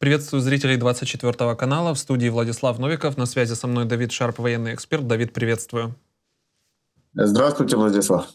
Приветствую зрителей 24 канала. В студии Владислав Новиков. На связи со мной Давид Шарп, военный эксперт. Давид, приветствую. Здравствуйте, Владислав.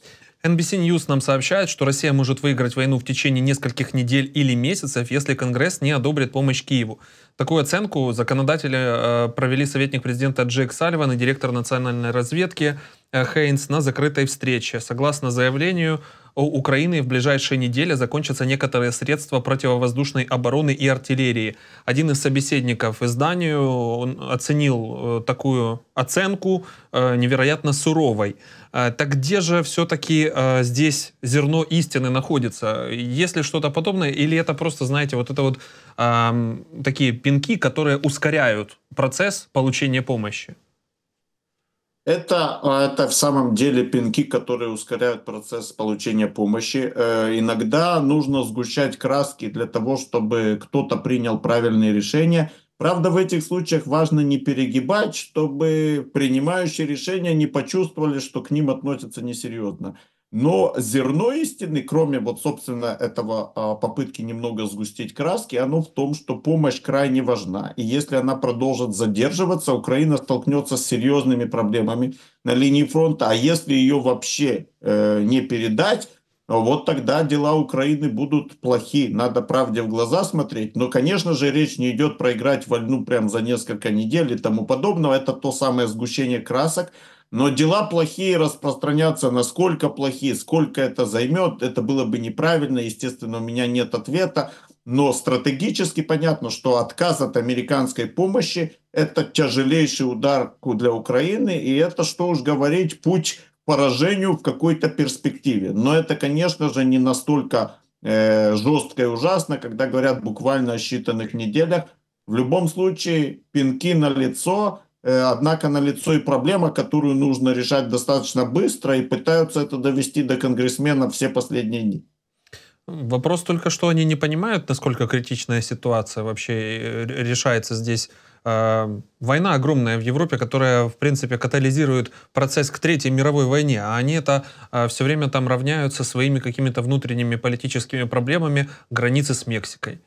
NBC News нам сообщает, что Россия может выиграть войну в течение нескольких недель или месяцев, если Конгресс не одобрит помощь Киеву. Такую оценку законодатели э, провели советник президента Джек Сальван и директор национальной разведки э, Хейнс на закрытой встрече. Согласно заявлению, у Украины в ближайшие недели закончатся некоторые средства противовоздушной обороны и артиллерии. Один из собеседников изданию оценил э, такую оценку невероятно суровой. Так где же все-таки здесь зерно истины находится? Есть ли что-то подобное? Или это просто, знаете, вот это вот э, такие пинки, которые ускоряют процесс получения помощи? Это, а, это в самом деле пинки, которые ускоряют процесс получения помощи. Э, иногда нужно сгущать краски для того, чтобы кто-то принял правильные решения. Правда, в этих случаях важно не перегибать, чтобы принимающие решения не почувствовали, что к ним относятся несерьезно. Но зерно истины, кроме вот, собственно, этого а, попытки немного сгустить краски, оно в том, что помощь крайне важна. И если она продолжит задерживаться, Украина столкнется с серьезными проблемами на линии фронта. А если ее вообще э, не передать, а вот тогда дела Украины будут плохи. Надо правде в глаза смотреть. Но, конечно же, речь не идет проиграть войну прямо за несколько недель и тому подобного. Это то самое сгущение красок, но дела плохие распространятся, насколько плохие, сколько это займет, это было бы неправильно. Естественно, у меня нет ответа. Но стратегически понятно, что отказ от американской помощи – это тяжелейший удар для Украины, и это, что уж говорить, путь к поражению в какой-то перспективе. Но это, конечно же, не настолько э, жестко и ужасно, когда говорят буквально о считанных неделях. В любом случае, пинки на лицо, Э, однако налицо и проблема, которую нужно решать достаточно быстро, и пытаются это довести до конгрессменов все последние дни. Вопрос только, что они не понимают, насколько критичная ситуация вообще э, решается здесь. Э, война огромная в Европе, которая, в принципе, катализирует процесс к Третьей мировой войне, а они это все время там равняются своими какими-то внутренними политическими проблемами границы с Мексикой.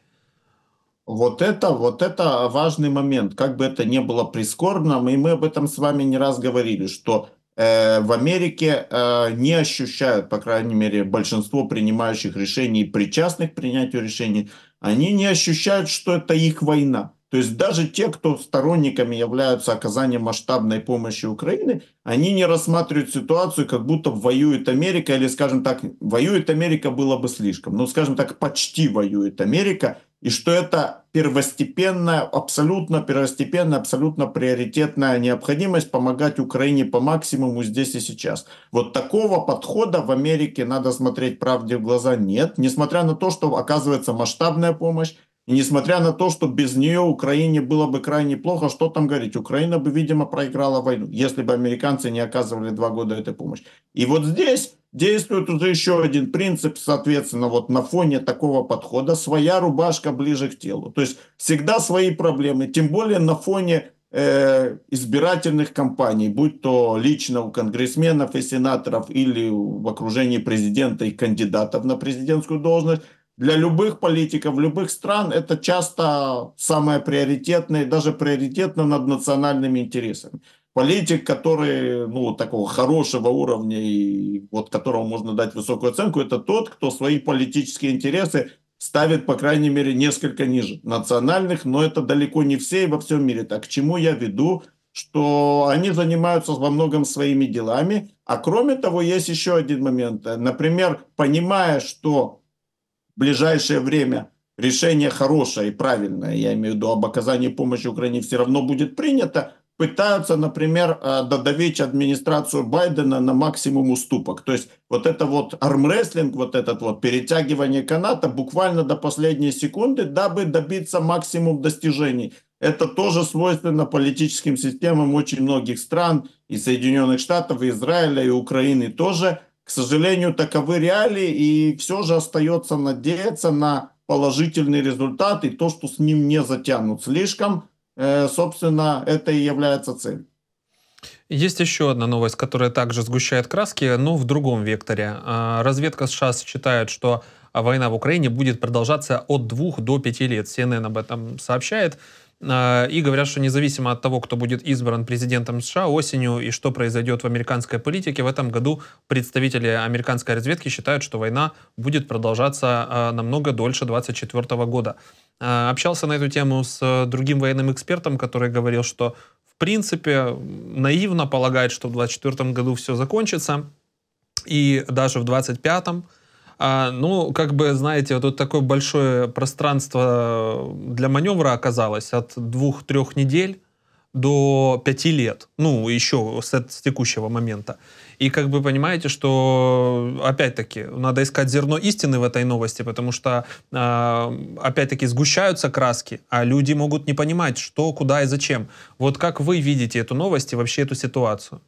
Вот это, вот это важный момент. Как бы это ни было прискорбно, и мы об этом с вами не раз говорили, что э, в Америке э, не ощущают, по крайней мере, большинство принимающих решений, причастных к принятию решений, они не ощущают, что это их война. То есть даже те, кто сторонниками являются оказания масштабной помощи Украины, они не рассматривают ситуацию, как будто воюет Америка, или, скажем так, воюет Америка было бы слишком. но, ну, скажем так, почти воюет Америка, и что это первостепенная, абсолютно первостепенная, абсолютно приоритетная необходимость помогать Украине по максимуму здесь и сейчас. Вот такого подхода в Америке, надо смотреть правде в глаза, нет. Несмотря на то, что оказывается масштабная помощь, и несмотря на то, что без нее Украине было бы крайне плохо, что там говорить, Украина бы, видимо, проиграла войну, если бы американцы не оказывали два года этой помощи. И вот здесь Действует уже еще один принцип, соответственно, вот на фоне такого подхода своя рубашка ближе к телу. То есть всегда свои проблемы, тем более на фоне э, избирательных кампаний, будь то лично у конгрессменов и сенаторов или в окружении президента и кандидатов на президентскую должность. Для любых политиков, любых стран это часто самое приоритетное, даже приоритетно над национальными интересами политик, который, ну, такого хорошего уровня, и вот которому можно дать высокую оценку, это тот, кто свои политические интересы ставит, по крайней мере, несколько ниже национальных, но это далеко не все и во всем мире. Так к чему я веду? что они занимаются во многом своими делами. А кроме того, есть еще один момент. Например, понимая, что в ближайшее время решение хорошее и правильное, я имею в виду об оказании помощи Украине, все равно будет принято, пытаются, например, э, додавить администрацию Байдена на максимум уступок. То есть вот это вот армрестлинг, вот этот вот перетягивание каната буквально до последней секунды, дабы добиться максимум достижений. Это тоже свойственно политическим системам очень многих стран, и Соединенных Штатов, и Израиля, и Украины тоже. К сожалению, таковы реалии, и все же остается надеяться на положительный результат и то, что с ним не затянут слишком, Э, собственно, это и является целью. Есть еще одна новость, которая также сгущает краски, но в другом векторе. А, разведка США считает, что война в Украине будет продолжаться от двух до пяти лет. CNN об этом сообщает. А, и говорят, что независимо от того, кто будет избран президентом США осенью и что произойдет в американской политике, в этом году представители американской разведки считают, что война будет продолжаться а, намного дольше 2024 года. А, общался на эту тему с э, другим военным экспертом, который говорил, что в принципе наивно полагает, что в 2024 году все закончится, и даже в 2025 а, ну, как бы, знаете, вот тут такое большое пространство э, для маневра оказалось от двух-трех недель до пяти лет, ну, еще с, с текущего момента. И как бы понимаете, что э, опять-таки надо искать зерно истины в этой новости, потому что э, опять-таки сгущаются краски, а люди могут не понимать, что, куда и зачем. Вот как вы видите эту новость и вообще эту ситуацию?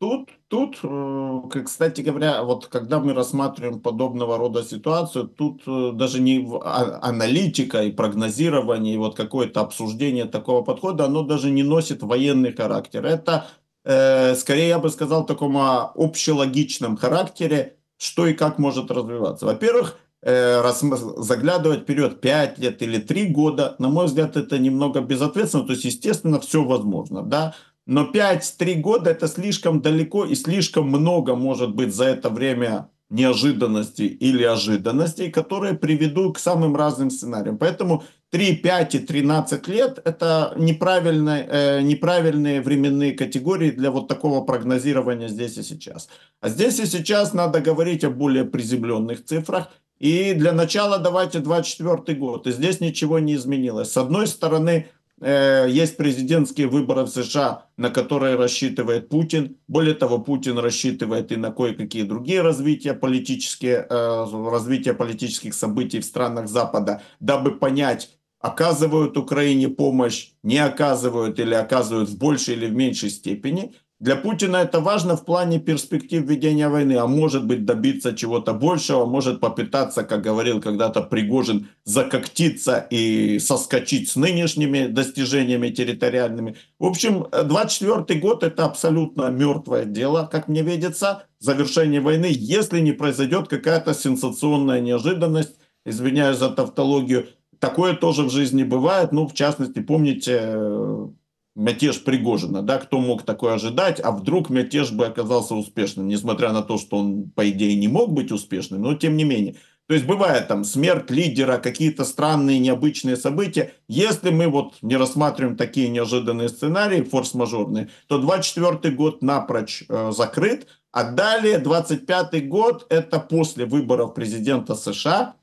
Тут, тут, э, кстати говоря, вот когда мы рассматриваем подобного рода ситуацию, тут э, даже не а, аналитика и прогнозирование, и вот какое-то обсуждение такого подхода, оно даже не носит военный характер. Это, э, скорее, я бы сказал, в таком а, общелогичном характере, что и как может развиваться. Во-первых, раз заглядывать вперед 5 лет или 3 года, на мой взгляд, это немного безответственно. То есть, естественно, все возможно. Да? но 5-3 года это слишком далеко и слишком много может быть за это время неожиданностей или ожиданностей, которые приведут к самым разным сценариям. Поэтому 3, 5 и 13 лет – это неправильные, э, неправильные временные категории для вот такого прогнозирования здесь и сейчас. А здесь и сейчас надо говорить о более приземленных цифрах. И для начала давайте 24 год. И здесь ничего не изменилось. С одной стороны, Э, есть президентские выборы в США, на которые рассчитывает Путин. Более того, Путин рассчитывает и на кое-какие другие развития, политические, э, развития политических событий в странах Запада, дабы понять, оказывают Украине помощь, не оказывают или оказывают в большей или в меньшей степени. Для Путина это важно в плане перспектив ведения войны, а может быть добиться чего-то большего, может попытаться, как говорил когда-то Пригожин, закоктиться и соскочить с нынешними достижениями территориальными. В общем, 24 год это абсолютно мертвое дело, как мне видится, завершение войны, если не произойдет какая-то сенсационная неожиданность, извиняюсь за тавтологию, такое тоже в жизни бывает, ну, в частности, помните, э, мятеж Пригожина, да, кто мог такое ожидать, а вдруг мятеж бы оказался успешным, несмотря на то, что он, по идее, не мог быть успешным, но тем не менее. То есть бывает там смерть лидера, какие-то странные, необычные события. Если мы вот не рассматриваем такие неожиданные сценарии, форс-мажорные, то 24 год напрочь э, закрыт, а далее 25 год, это после выборов президента США,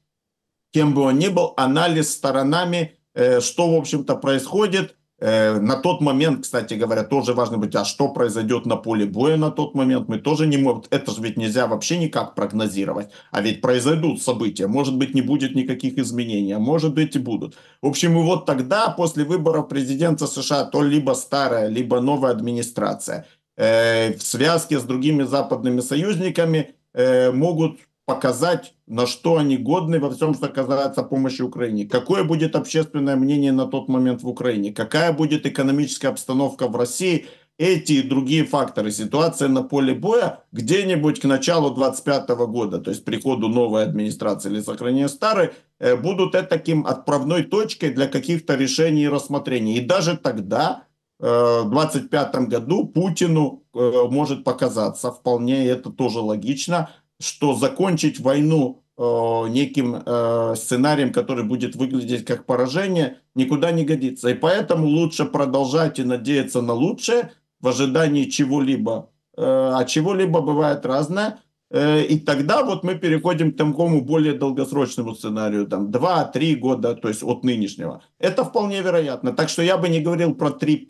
кем бы он ни был, анализ сторонами, э, что, в общем-то, происходит – Э, на тот момент, кстати говоря, тоже важно быть, а что произойдет на поле боя на тот момент, мы тоже не можем, это же ведь нельзя вообще никак прогнозировать, а ведь произойдут события, может быть, не будет никаких изменений, а может быть и будут. В общем, и вот тогда, после выборов президента США, то либо старая, либо новая администрация, э, в связке с другими западными союзниками э, могут показать, на что они годны во всем, что касается помощи Украине. Какое будет общественное мнение на тот момент в Украине? Какая будет экономическая обстановка в России? Эти и другие факторы. Ситуация на поле боя где-нибудь к началу 2025 года, то есть приходу новой администрации или сохранения старой, э, будут это таким отправной точкой для каких-то решений и рассмотрений. И даже тогда э, в 2025 году Путину э, может показаться, вполне это тоже логично, что закончить войну э, неким э, сценарием, который будет выглядеть как поражение, никуда не годится. И поэтому лучше продолжать и надеяться на лучшее в ожидании чего-либо. Э, а чего-либо бывает разное. Э, и тогда вот мы переходим к такому более долгосрочному сценарию, там 2-3 года, то есть от нынешнего. Это вполне вероятно. Так что я бы не говорил про 3-5,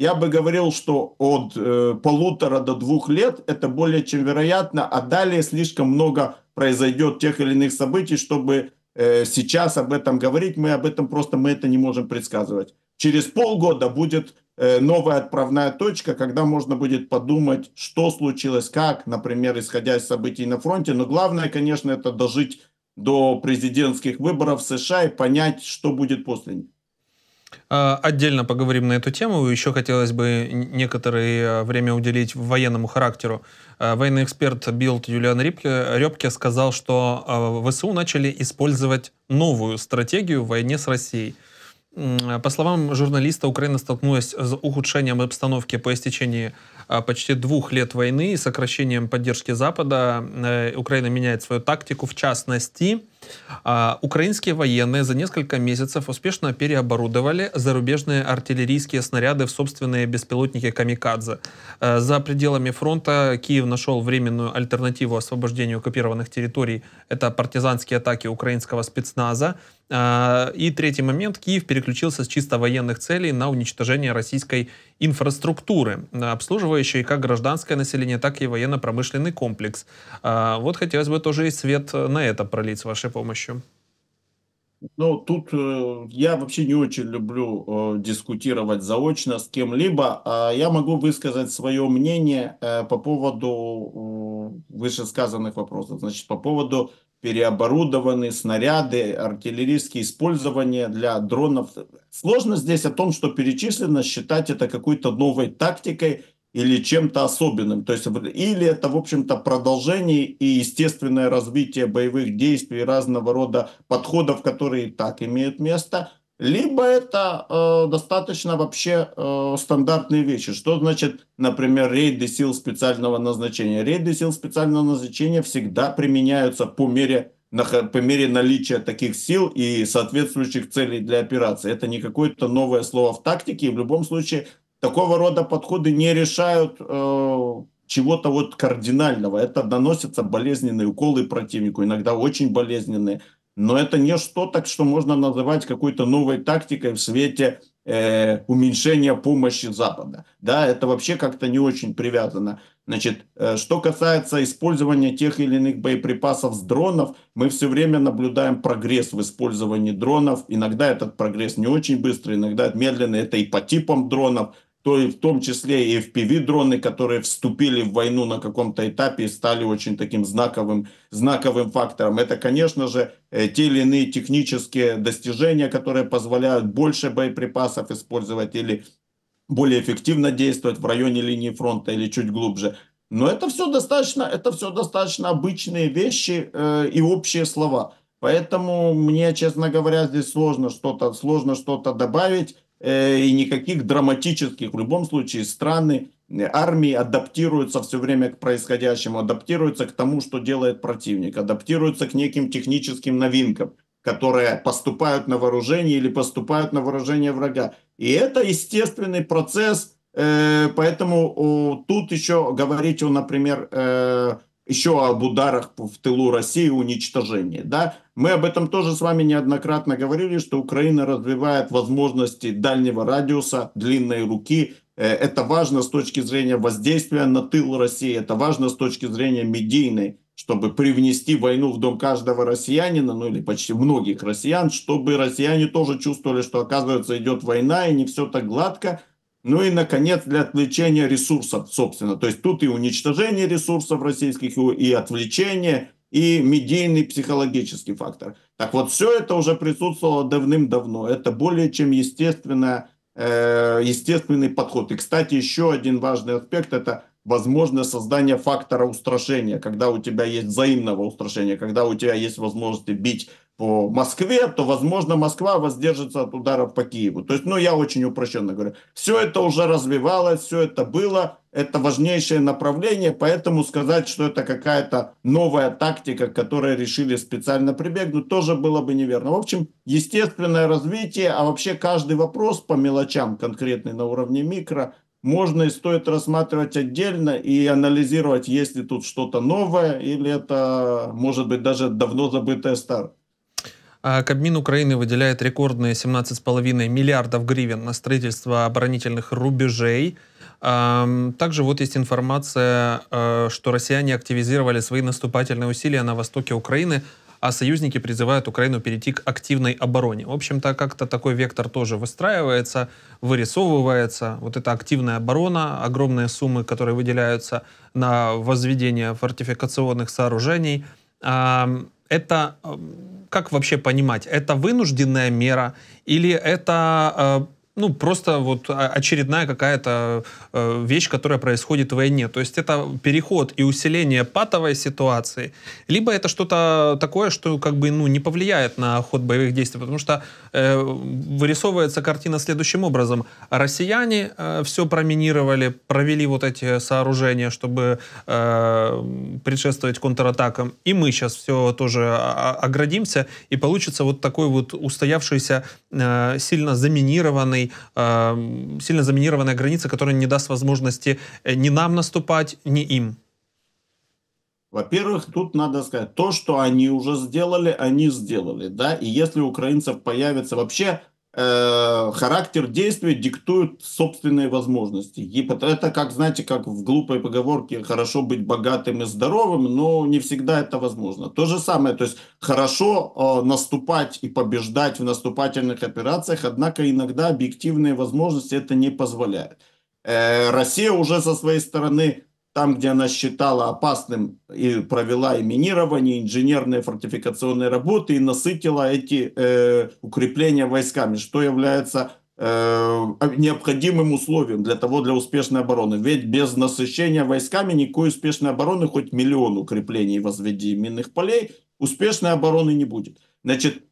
я бы говорил, что от э, полутора до двух лет это более чем вероятно, а далее слишком много произойдет тех или иных событий, чтобы э, сейчас об этом говорить. Мы об этом просто мы это не можем предсказывать. Через полгода будет э, новая отправная точка, когда можно будет подумать, что случилось, как, например, исходя из событий на фронте. Но главное, конечно, это дожить до президентских выборов в США и понять, что будет после них. А, отдельно поговорим на эту тему. Еще хотелось бы некоторое а, время уделить военному характеру. А, военный эксперт Билд Юлиан Рипке, сказал, что ВСУ начали использовать новую стратегию в войне с Россией. По словам журналиста, Украина столкнулась с ухудшением обстановки по истечении почти двух лет войны и сокращением поддержки Запада. Э, Украина меняет свою тактику, в частности, а, украинские военные за несколько месяцев успешно переоборудовали зарубежные артиллерийские снаряды в собственные беспилотники «Камикадзе». А, за пределами фронта Киев нашел временную альтернативу освобождению оккупированных территорий. Это партизанские атаки украинского спецназа – а, и третий момент. Киев переключился с чисто военных целей на уничтожение российской инфраструктуры, обслуживающей как гражданское население, так и военно-промышленный комплекс. А, вот хотелось бы тоже и свет на это пролить с вашей помощью. Ну, тут э, я вообще не очень люблю э, дискутировать заочно с кем-либо. Э, я могу высказать свое мнение э, по поводу э, вышесказанных вопросов. Значит, по поводу переоборудованы, снаряды, артиллерийские использования для дронов. Сложно здесь о том, что перечислено, считать это какой-то новой тактикой или чем-то особенным. То есть, или это, в общем-то, продолжение и естественное развитие боевых действий, разного рода подходов, которые и так имеют место – либо это э, достаточно вообще э, стандартные вещи. Что значит, например, рейды сил специального назначения? Рейды сил специального назначения всегда применяются по мере, на, по мере наличия таких сил и соответствующих целей для операции. Это не какое-то новое слово в тактике, и в любом случае такого рода подходы не решают э, чего-то вот кардинального. Это наносятся болезненные уколы противнику, иногда очень болезненные но это не что-то, что можно называть какой-то новой тактикой в свете э, уменьшения помощи Запада. Да, это вообще как-то не очень привязано. Значит, э, что касается использования тех или иных боеприпасов с дронов, мы все время наблюдаем прогресс в использовании дронов. Иногда этот прогресс не очень быстрый, иногда медленный. Это и по типам дронов, то и в том числе и FPV-дроны, которые вступили в войну на каком-то этапе и стали очень таким знаковым, знаковым фактором. Это, конечно же, э, те или иные технические достижения, которые позволяют больше боеприпасов использовать или более эффективно действовать в районе линии фронта или чуть глубже. Но это все достаточно, это все достаточно обычные вещи э, и общие слова. Поэтому мне, честно говоря, здесь сложно что-то, сложно что-то добавить. Э, и никаких драматических, в любом случае, страны, э, армии адаптируются все время к происходящему, адаптируются к тому, что делает противник, адаптируются к неким техническим новинкам, которые поступают на вооружение или поступают на вооружение врага. И это естественный процесс, э, поэтому тут еще говорить, например, еще об ударах в тылу России, уничтожении. Да? Мы об этом тоже с вами неоднократно говорили, что Украина развивает возможности дальнего радиуса, длинной руки. Э, это важно с точки зрения воздействия на тыл России, это важно с точки зрения медийной, чтобы привнести войну в дом каждого россиянина, ну или почти многих россиян, чтобы россияне тоже чувствовали, что оказывается идет война и не все так гладко – ну и, наконец, для отвлечения ресурсов, собственно. То есть тут и уничтожение ресурсов российских, и отвлечение, и медийный психологический фактор. Так вот, все это уже присутствовало давным-давно. Это более чем естественно, э, естественный подход. И, кстати, еще один важный аспект – это возможное создание фактора устрашения, когда у тебя есть взаимного устрашения, когда у тебя есть возможность бить по Москве, то, возможно, Москва воздержится от ударов по Киеву. То есть, ну, я очень упрощенно говорю. Все это уже развивалось, все это было, это важнейшее направление, поэтому сказать, что это какая-то новая тактика, которой решили специально прибегнуть, тоже было бы неверно. В общем, естественное развитие, а вообще каждый вопрос по мелочам, конкретный на уровне микро, можно и стоит рассматривать отдельно и анализировать, есть ли тут что-то новое или это, может быть, даже давно забытое старое. А Кабмин Украины выделяет рекордные 17,5 миллиардов гривен на строительство оборонительных рубежей. Также вот есть информация, э, что россияне активизировали свои наступательные усилия на востоке Украины а союзники призывают Украину перейти к активной обороне. В общем-то, как-то такой вектор тоже выстраивается, вырисовывается. Вот эта активная оборона, огромные суммы, которые выделяются на возведение фортификационных сооружений. А, это а, как вообще понимать, это вынужденная мера или это а, ну, просто вот очередная какая-то э, вещь, которая происходит в войне. То есть это переход и усиление патовой ситуации, либо это что-то такое, что как бы, ну, не повлияет на ход боевых действий, потому что э, вырисовывается картина следующим образом. Россияне э, все проминировали, провели вот эти сооружения, чтобы э, предшествовать контратакам, и мы сейчас все тоже а, а, оградимся, и получится вот такой вот устоявшийся, э, сильно заминированный сильно заминированная граница, которая не даст возможности э, ни нам наступать, ни им? Во-первых, тут надо сказать, то, что они уже сделали, они сделали, да, и если у украинцев появится вообще Э, характер действия диктуют собственные возможности. И это как, знаете, как в глупой поговорке «хорошо быть богатым и здоровым», но не всегда это возможно. То же самое, то есть хорошо э, наступать и побеждать в наступательных операциях, однако иногда объективные возможности это не позволяют. Э, Россия уже со своей стороны там, где она считала опасным, и провела и минирование, и инженерные фортификационные работы, и насытила эти э, укрепления войсками, что является э, необходимым условием для того, для успешной обороны. Ведь без насыщения войсками никакой успешной обороны, хоть миллион укреплений возведи минных полей, успешной обороны не будет. Значит,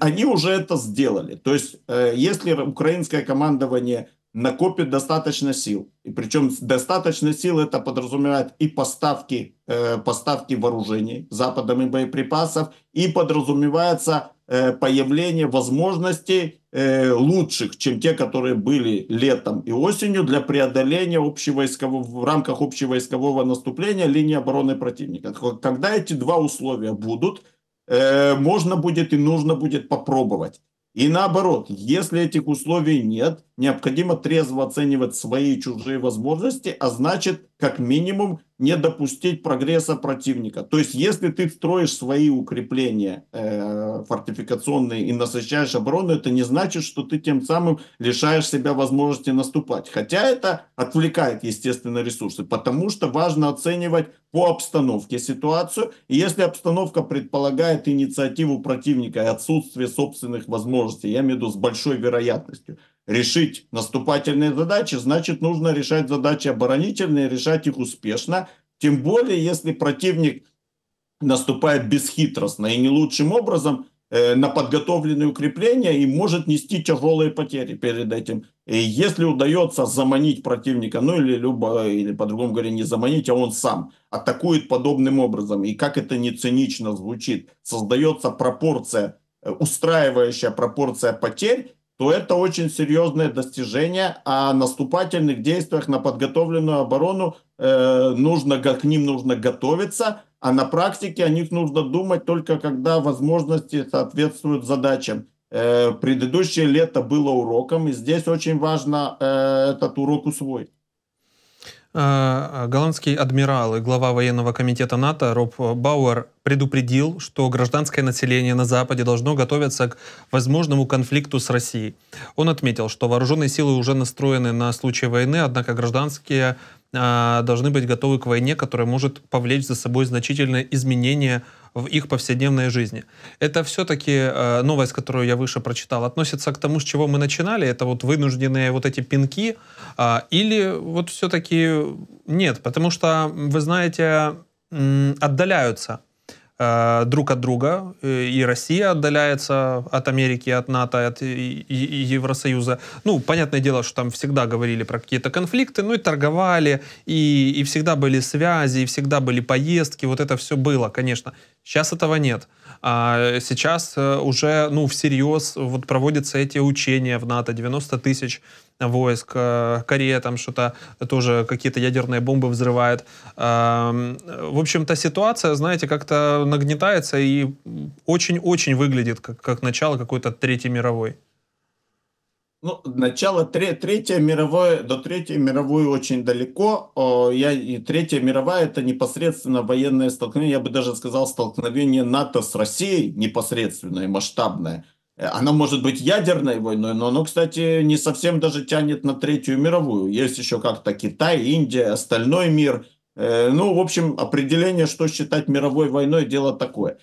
они уже это сделали. То есть, э, если украинское командование накопит достаточно сил. И причем достаточно сил это подразумевает и поставки, э, поставки вооружений Западом и боеприпасов, и подразумевается э, появление возможностей э, лучших, чем те, которые были летом и осенью для преодоления общевойскового, в рамках общевойскового наступления линии обороны противника. Когда эти два условия будут, э, можно будет и нужно будет попробовать. И наоборот, если этих условий нет, необходимо трезво оценивать свои и чужие возможности, а значит как минимум не допустить прогресса противника. То есть, если ты строишь свои укрепления э, фортификационные и насыщаешь оборону, это не значит, что ты тем самым лишаешь себя возможности наступать. Хотя это отвлекает, естественно, ресурсы, потому что важно оценивать по обстановке ситуацию. И если обстановка предполагает инициативу противника и отсутствие собственных возможностей, я имею в виду с большой вероятностью, решить наступательные задачи, значит, нужно решать задачи оборонительные, решать их успешно. Тем более, если противник наступает бесхитростно и не лучшим образом э, на подготовленные укрепления и может нести тяжелые потери перед этим. И если удается заманить противника, ну или, любо, или по-другому говоря, не заманить, а он сам атакует подобным образом. И как это не цинично звучит, создается пропорция, э, устраивающая пропорция потерь, то это очень серьезное достижение, а наступательных действиях на подготовленную оборону э, нужно, к ним нужно готовиться, а на практике о них нужно думать только когда возможности соответствуют задачам. Э, предыдущее лето было уроком, и здесь очень важно э, этот урок усвоить. Э, голландский адмирал и глава военного комитета НАТО Роб Бауэр предупредил, что гражданское население на Западе должно готовиться к возможному конфликту с Россией. Он отметил, что вооруженные силы уже настроены на случай войны, однако гражданские э, должны быть готовы к войне, которая может повлечь за собой значительные изменения в их повседневной жизни. Это все-таки э, новость, которую я выше прочитал, относится к тому, с чего мы начинали. Это вот вынужденные вот эти пинки. Э, или вот все-таки нет, потому что, вы знаете, отдаляются э, друг от друга, э, и Россия отдаляется от Америки, от НАТО, от и, и Евросоюза. Ну, понятное дело, что там всегда говорили про какие-то конфликты, ну и торговали, и, и всегда были связи, и всегда были поездки, вот это все было, конечно. Сейчас этого нет. А сейчас э, уже, ну, всерьез вот проводятся эти учения в НАТО, 90 тысяч войск. Э, Корея там что-то тоже какие-то ядерные бомбы взрывает. Эм, в общем-то, ситуация, знаете, как-то нагнетается и очень-очень выглядит как, как начало какой-то Третьей мировой. Ну, начало тре- Третьей мировой, до Третьей мировой очень далеко. О, я, и Третья мировая это непосредственно военное столкновение, я бы даже сказал столкновение НАТО с Россией непосредственное, масштабное. Э, она может быть ядерной войной, но она, кстати, не совсем даже тянет на Третью мировую. Есть еще как-то Китай, Индия, остальной мир. Э, ну, в общем, определение, что считать мировой войной, дело такое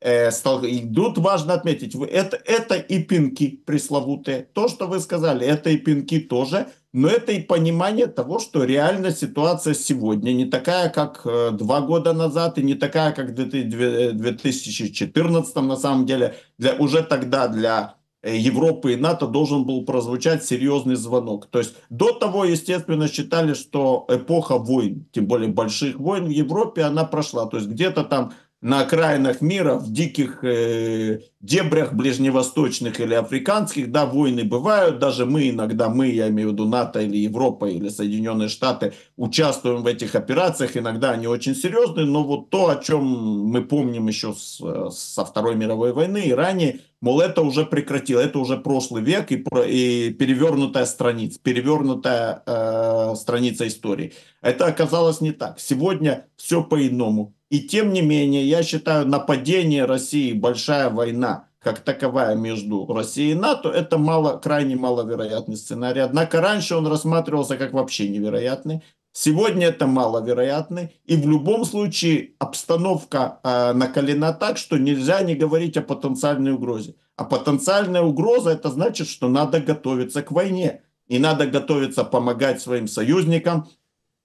э, стал... И тут важно отметить, это, это и пинки пресловутые. То, что вы сказали, это и пинки тоже, но это и понимание того, что реально ситуация сегодня не такая, как э, два года назад, и не такая, как в 2014 э, на самом деле. Для, уже тогда для э, Европы и НАТО должен был прозвучать серьезный звонок. То есть до того, естественно, считали, что эпоха войн, тем более больших войн в Европе, она прошла. То есть где-то там на окраинах мира, в диких э, дебрях ближневосточных или африканских, да, войны бывают, даже мы иногда, мы, я имею в виду НАТО или Европа или Соединенные Штаты, участвуем в этих операциях, иногда они очень серьезные, но вот то, о чем мы помним еще с, со Второй мировой войны и ранее, мол, это уже прекратило, это уже прошлый век и, и перевернутая страница, перевернутая э, страница истории. Это оказалось не так. Сегодня все по-иному и тем не менее, я считаю, нападение России, большая война как таковая между Россией и НАТО, это мало, крайне маловероятный сценарий. Однако раньше он рассматривался как вообще невероятный. Сегодня это маловероятно, и в любом случае обстановка э, накалена так, что нельзя не говорить о потенциальной угрозе. А потенциальная угроза это значит, что надо готовиться к войне. И надо готовиться помогать своим союзникам,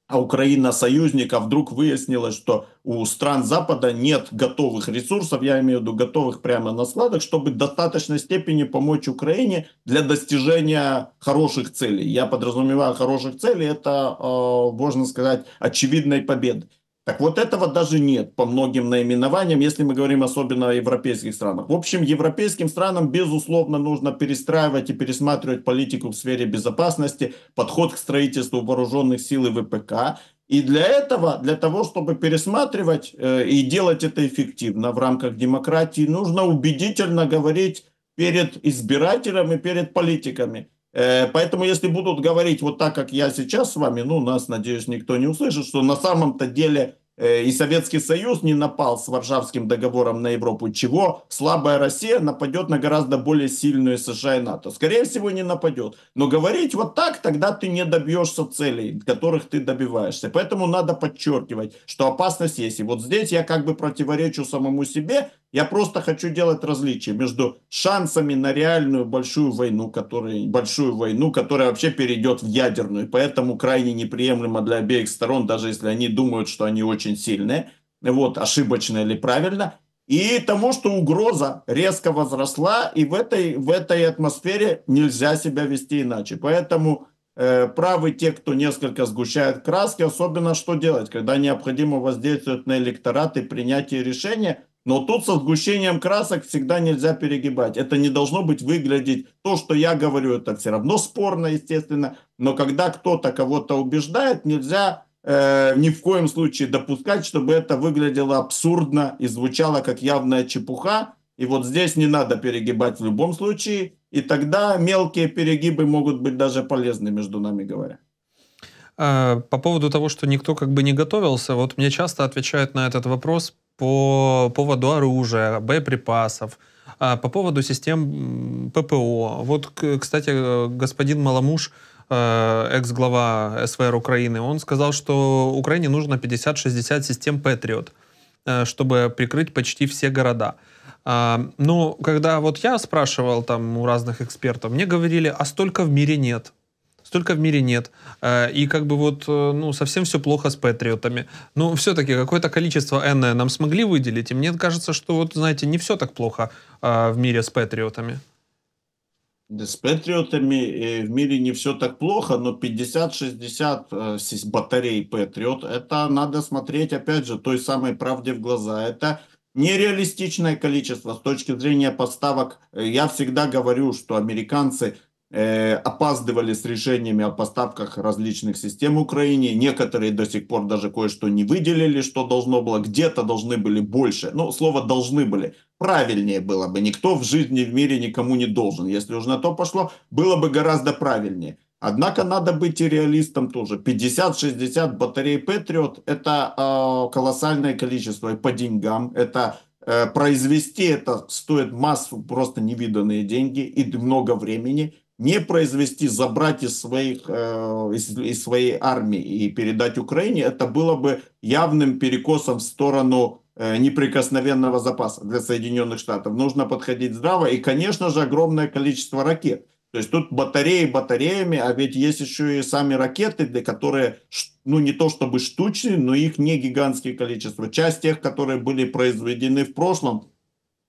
а Украина союзника, вдруг выяснилось, что у стран Запада нет готовых ресурсов, я имею в виду готовых прямо на складах, чтобы в достаточной степени помочь Украине для достижения хороших целей. Я подразумеваю хороших целей, это, э, можно сказать, очевидной победы. Так вот этого даже нет по многим наименованиям, если мы говорим особенно о европейских странах. В общем, европейским странам, безусловно, нужно перестраивать и пересматривать политику в сфере безопасности, подход к строительству вооруженных сил и ВПК. И для этого, для того, чтобы пересматривать э, и делать это эффективно в рамках демократии, нужно убедительно говорить перед избирателями, перед политиками – Э, поэтому, если будут говорить вот так, как я сейчас с вами, ну, нас, надеюсь, никто не услышит, что на самом-то деле Э, и Советский Союз не напал с Варшавским договором на Европу, чего слабая Россия нападет на гораздо более сильную США и НАТО. Скорее всего, не нападет. Но говорить вот так, тогда ты не добьешься целей, которых ты добиваешься. Поэтому надо подчеркивать, что опасность есть. И вот здесь я как бы противоречу самому себе. Я просто хочу делать различия между шансами на реальную большую войну, которая, большую войну, которая вообще перейдет в ядерную. Поэтому крайне неприемлемо для обеих сторон, даже если они думают, что они очень очень сильные, вот, ошибочно или правильно, и тому, что угроза резко возросла, и в этой, в этой атмосфере нельзя себя вести иначе. Поэтому э, правы те, кто несколько сгущает краски, особенно что делать, когда необходимо воздействовать на электорат и принятие решения. Но тут со сгущением красок всегда нельзя перегибать. Это не должно быть выглядеть... То, что я говорю, это все равно спорно, естественно. Но когда кто-то кого-то убеждает, нельзя э, ни в коем случае допускать, чтобы это выглядело абсурдно и звучало как явная чепуха. И вот здесь не надо перегибать в любом случае. И тогда мелкие перегибы могут быть даже полезны, между нами говоря. А, по поводу того, что никто как бы не готовился, вот мне часто отвечают на этот вопрос по поводу оружия, боеприпасов, а, по поводу систем ППО. Вот, кстати, э, господин Маламуш Э, экс-глава СВР Украины, он сказал, что Украине нужно 50-60 систем Patriot, э, чтобы прикрыть почти все города. А, Но ну, когда вот я спрашивал там у разных экспертов, мне говорили, а столько в мире нет. Столько в мире нет. Э, и как бы вот, ну, совсем все плохо с патриотами. Но ну, все-таки какое-то количество N нам смогли выделить. И мне кажется, что вот, знаете, не все так плохо в мире с патриотами. С Патриотами э, в мире не все так плохо, но 50-60 э, батарей Патриот, это надо смотреть, опять же, той самой правде в глаза. Это нереалистичное количество с точки зрения поставок. Я всегда говорю, что американцы э, опаздывали с решениями о поставках различных систем Украине. Некоторые до сих пор даже кое-что не выделили, что должно было. Где-то должны были больше. Ну, слово «должны были» правильнее было бы. Никто в жизни, в мире никому не должен. Если уж на то пошло, было бы гораздо правильнее. Однако надо быть и реалистом тоже. 50-60 батарей Patriot – это э, колоссальное количество и по деньгам. Это э, произвести это стоит массу просто невиданные деньги и много времени. Не произвести, забрать из, своих, э, из, из своей армии и передать Украине, это было бы явным перекосом в сторону Э, неприкосновенного запаса для Соединенных Штатов. Нужно подходить здраво. И, конечно же, огромное количество ракет. То есть тут батареи батареями, а ведь есть еще и сами ракеты, для которые, ну не то чтобы штучные, но их не гигантские количество. Часть тех, которые были произведены в прошлом,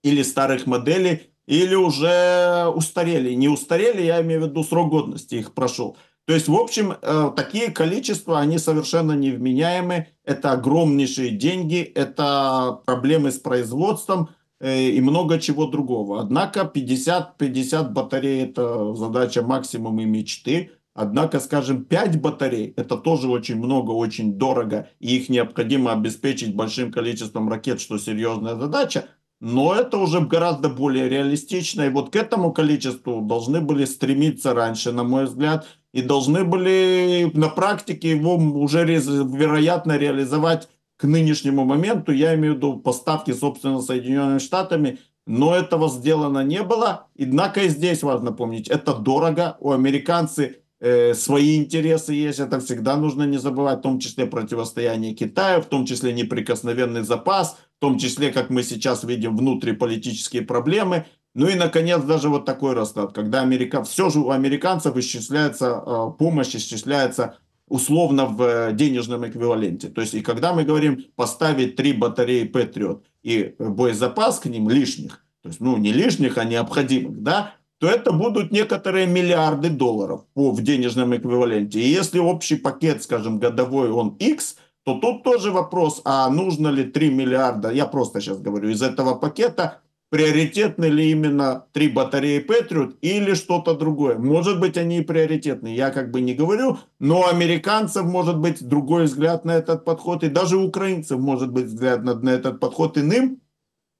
или старых моделей, или уже устарели. Не устарели, я имею в виду срок годности их прошел. То есть, в общем, э, такие количества, они совершенно невменяемы. Это огромнейшие деньги, это проблемы с производством э, и много чего другого. Однако 50, 50 батарей – это задача максимум и мечты. Однако, скажем, 5 батарей – это тоже очень много, очень дорого, и их необходимо обеспечить большим количеством ракет, что серьезная задача но это уже гораздо более реалистично, и вот к этому количеству должны были стремиться раньше, на мой взгляд, и должны были на практике его уже, вероятно, реализовать к нынешнему моменту, я имею в виду поставки, собственно, Соединенными Штатами, но этого сделано не было. Однако и здесь важно помнить, это дорого, у американцы э, свои интересы есть, это всегда нужно не забывать, в том числе противостояние Китая, в том числе неприкосновенный запас – в том числе, как мы сейчас видим, внутриполитические проблемы. Ну и, наконец, даже вот такой расклад, когда Америка, все же у американцев исчисляется а, помощь, исчисляется условно в э, денежном эквиваленте. То есть, и когда мы говорим поставить три батареи Патриот и э, боезапас к ним лишних, то есть, ну, не лишних, а необходимых, да, то это будут некоторые миллиарды долларов по, в денежном эквиваленте. И если общий пакет, скажем, годовой, он X, то тут тоже вопрос, а нужно ли 3 миллиарда, я просто сейчас говорю, из этого пакета, приоритетны ли именно три батареи Patriot или что-то другое. Может быть, они и приоритетны, я как бы не говорю, но американцев может быть другой взгляд на этот подход, и даже украинцев может быть взгляд на, на этот подход иным,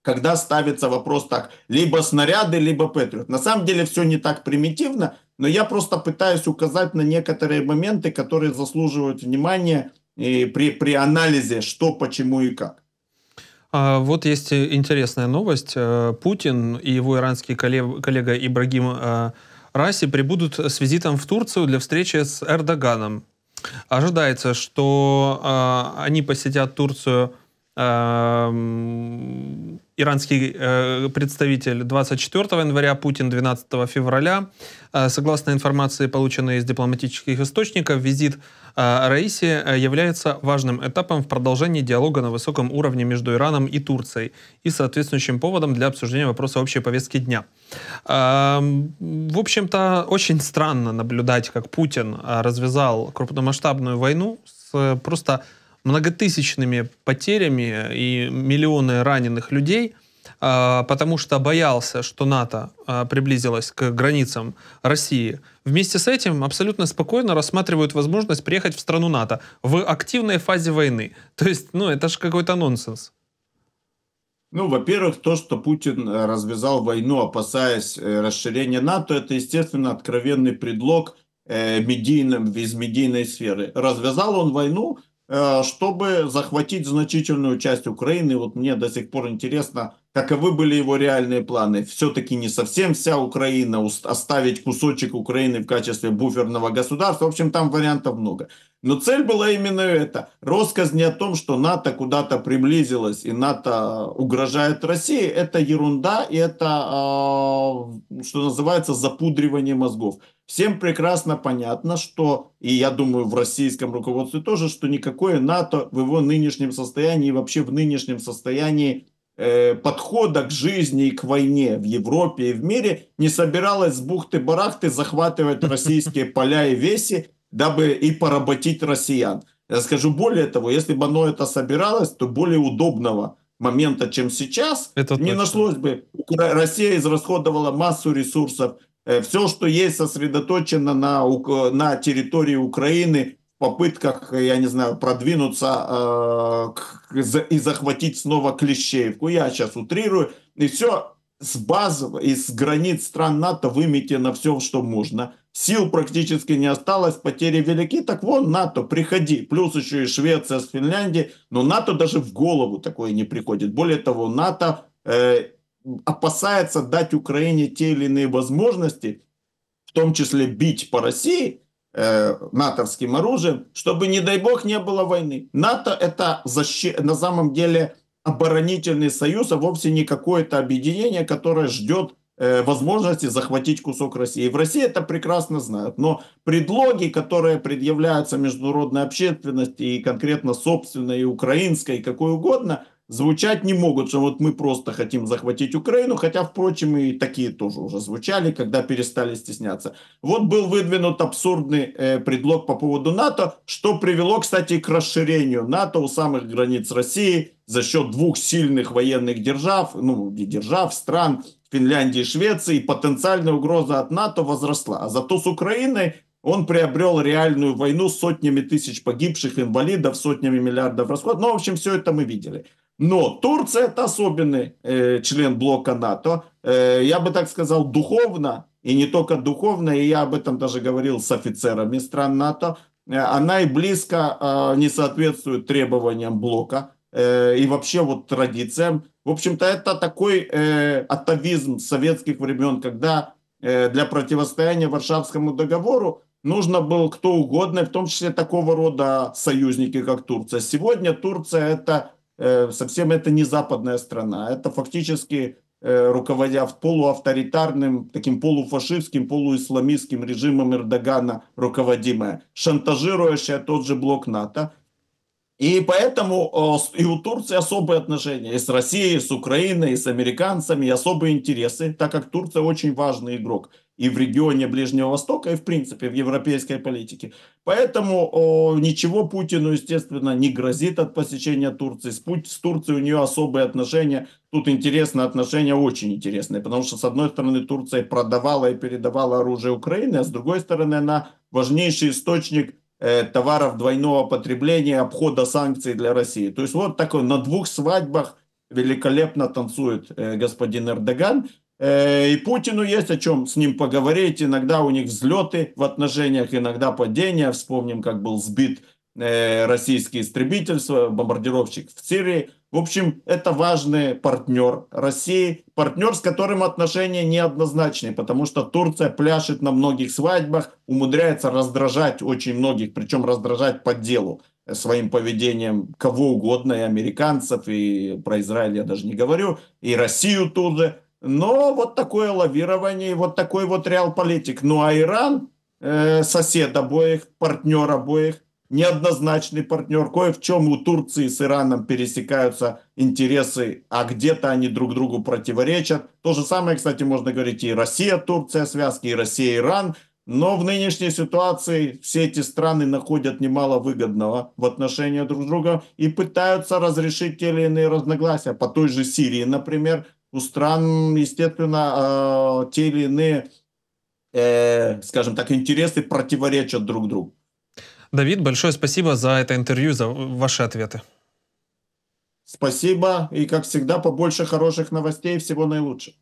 когда ставится вопрос так, либо снаряды, либо Патриот. На самом деле все не так примитивно, но я просто пытаюсь указать на некоторые моменты, которые заслуживают внимания – и при, при анализе, что, почему и как. А вот есть э, интересная новость. Э, Путин и его иранский коллега Ибрагим э, Раси прибудут с визитом в Турцию для встречи с Эрдоганом. Ожидается, что они посетят Турцию Эм, иранский э, представитель 24 января, Путин 12 февраля. Э, согласно информации, полученной из дипломатических источников, визит э, Раиси является важным этапом в продолжении диалога на высоком уровне между Ираном и Турцией и соответствующим поводом для обсуждения вопроса общей повестки дня. Эм, в общем-то, очень странно наблюдать, как Путин развязал крупномасштабную войну с просто многотысячными потерями и миллионы раненых людей, а, потому что боялся, что НАТО а, приблизилось к границам России. Вместе с этим абсолютно спокойно рассматривают возможность приехать в страну НАТО в активной фазе войны. То есть, ну, это же какой-то нонсенс. Ну, во-первых, то, что Путин э, развязал войну, опасаясь э, расширения НАТО, это, естественно, откровенный предлог э, медийным, из медийной сферы. Развязал он войну, Э, чтобы захватить значительную часть Украины. Вот мне до сих пор интересно, каковы были его реальные планы. Все-таки не совсем вся Украина, оставить кусочек Украины в качестве буферного государства. В общем, там вариантов много. Но цель была именно эта. не о том, что НАТО куда-то приблизилось и НАТО угрожает России, это ерунда и это, а, что называется, запудривание мозгов. Всем прекрасно понятно, что, и я думаю, в российском руководстве тоже, что никакое НАТО в его нынешнем состоянии и вообще в нынешнем состоянии Э, подхода к жизни и к войне в Европе и в мире не собиралась с бухты-барахты захватывать российские поля и веси, дабы и поработить россиян. Я скажу более того, если бы оно это собиралось, то более удобного момента, чем сейчас, это не нашлось бы. Россия израсходовала массу ресурсов. Э, Все, что есть, сосредоточено на, на территории Украины, попытках, я не знаю, продвинуться э, к, и захватить снова Клещеевку. Я сейчас утрирую. И все с баз, из границ стран НАТО на все, что можно. Сил практически не осталось, потери велики. Так вон, НАТО, приходи. Плюс еще и Швеция с Финляндией. Но НАТО даже в голову такое не приходит. Более того, НАТО э, опасается дать Украине те или иные возможности, в том числе бить по России – Э, натовским оружием, чтобы, не дай бог, не было войны. НАТО — это защи- на самом деле оборонительный союз, а вовсе не какое-то объединение, которое ждет э, возможности захватить кусок России. В России это прекрасно знают, но предлоги, которые предъявляются международной общественности и конкретно собственной, и украинской, и какой угодно — звучать не могут, что вот мы просто хотим захватить Украину, хотя, впрочем, и такие тоже уже звучали, когда перестали стесняться. Вот был выдвинут абсурдный э, предлог по поводу НАТО, что привело, кстати, к расширению НАТО у самых границ России за счет двух сильных военных держав, ну, не держав, стран, Финляндии и Швеции, и потенциальная угроза от НАТО возросла. А зато с Украиной он приобрел реальную войну с сотнями тысяч погибших, инвалидов, сотнями миллиардов расходов. Ну, в общем, все это мы видели. Но Турция – это особенный э, член блока НАТО. Э, я бы так сказал, духовно, и не только духовно, и я об этом даже говорил с офицерами стран НАТО, э, она и близко э, не соответствует требованиям блока э, и вообще вот традициям. В общем-то, это такой э, атовизм советских времен, когда э, для противостояния Варшавскому договору нужно был кто угодно, в том числе такого рода союзники, как Турция. Сегодня Турция – это Э, совсем это не западная страна. Это фактически э, руководя полуавторитарным, таким полуфашистским, полуисламистским режимом Эрдогана руководимая, шантажирующая тот же блок НАТО и поэтому и у Турции особые отношения, и с Россией, и с Украиной, и с американцами, и особые интересы, так как Турция очень важный игрок и в регионе Ближнего Востока, и в принципе в европейской политике. Поэтому ничего Путину, естественно, не грозит от посещения Турции. С, Пу- с Турцией у нее особые отношения. Тут интересно, отношения очень интересные, потому что, с одной стороны, Турция продавала и передавала оружие Украине, а с другой стороны, она важнейший источник Э, товаров двойного потребления, обхода санкций для России. То есть вот такой на двух свадьбах великолепно танцует э, господин Эрдоган. Э, и Путину есть о чем с ним поговорить. Иногда у них взлеты в отношениях, иногда падения. Вспомним, как был сбит российский истребитель, бомбардировщик в Сирии. В общем, это важный партнер России, партнер, с которым отношения неоднозначные, потому что Турция пляшет на многих свадьбах, умудряется раздражать очень многих, причем раздражать по делу э, своим поведением кого угодно, и американцев, и про Израиль я даже не говорю, и Россию тоже. Но вот такое лавирование, вот такой вот реал политик. Ну а Иран, э, сосед обоих, партнер обоих, неоднозначный партнер, кое в чем у Турции с Ираном пересекаются интересы, а где-то они друг другу противоречат. То же самое, кстати, можно говорить и Россия-Турция связки, и Россия-Иран. Но в нынешней ситуации все эти страны находят немало выгодного в отношении друг друга и пытаются разрешить те или иные разногласия. По той же Сирии, например, у стран, естественно, а, те или иные, э, скажем так, интересы противоречат друг другу. Давид, большое спасибо за это интервью, за ваши ответы. Спасибо, и как всегда, побольше хороших новостей, всего наилучшего.